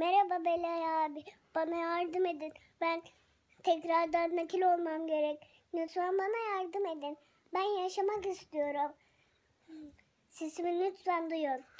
Merhaba Belay abi. Bana yardım edin. Ben tekrardan nakil olmam gerek. Lütfen bana yardım edin. Ben yaşamak istiyorum. Sesimi lütfen duyun.